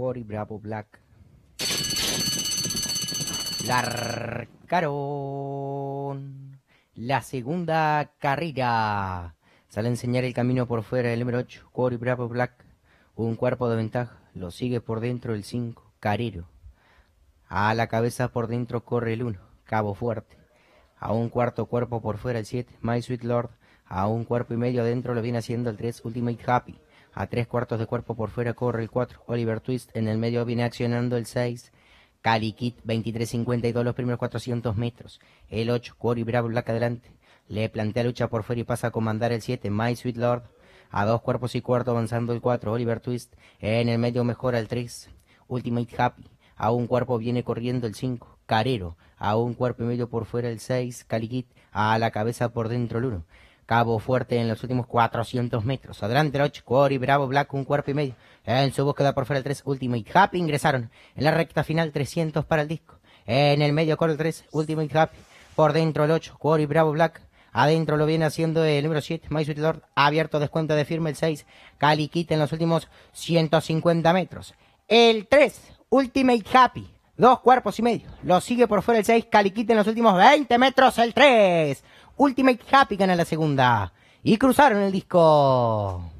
Cory Bravo Black. Larcaron la segunda carrera. Sale a enseñar el camino por fuera el número 8, Cory Bravo Black. Un cuerpo de ventaja. Lo sigue por dentro el 5, Carero. A la cabeza por dentro corre el 1, Cabo Fuerte. A un cuarto cuerpo por fuera el 7, My Sweet Lord. A un cuerpo y medio adentro lo viene haciendo el 3, Ultimate Happy. A tres cuartos de cuerpo por fuera corre el 4. Oliver Twist en el medio viene accionando el 6. y 23.52 los primeros 400 metros. El 8, Quarry Bravo Black adelante. Le plantea lucha por fuera y pasa a comandar el 7, My Sweet Lord. A dos cuerpos y cuarto avanzando el 4, Oliver Twist. En el medio mejora el 3, Ultimate Happy. A un cuerpo viene corriendo el 5, Carero. A un cuerpo y medio por fuera el 6, Caliquit, A la cabeza por dentro el 1. Cabo Fuerte en los últimos 400 metros. Adelante, el 8, Quarry, Bravo, Black, un cuerpo y medio. En su búsqueda por fuera el 3, Ultimate Happy ingresaron. En la recta final, 300 para el disco. En el medio corre el 3, Ultimate Happy. Por dentro el 8, Quarry, Bravo, Black. Adentro lo viene haciendo el número 7, My Lord. Abierto descuento de firme el 6, Caliquita en los últimos 150 metros. El 3, Ultimate Happy. Dos cuerpos y medio. Lo sigue por fuera el 6, Caliquita en los últimos 20 metros el 3. Ultimate Happy gana la segunda. Y cruzaron el disco.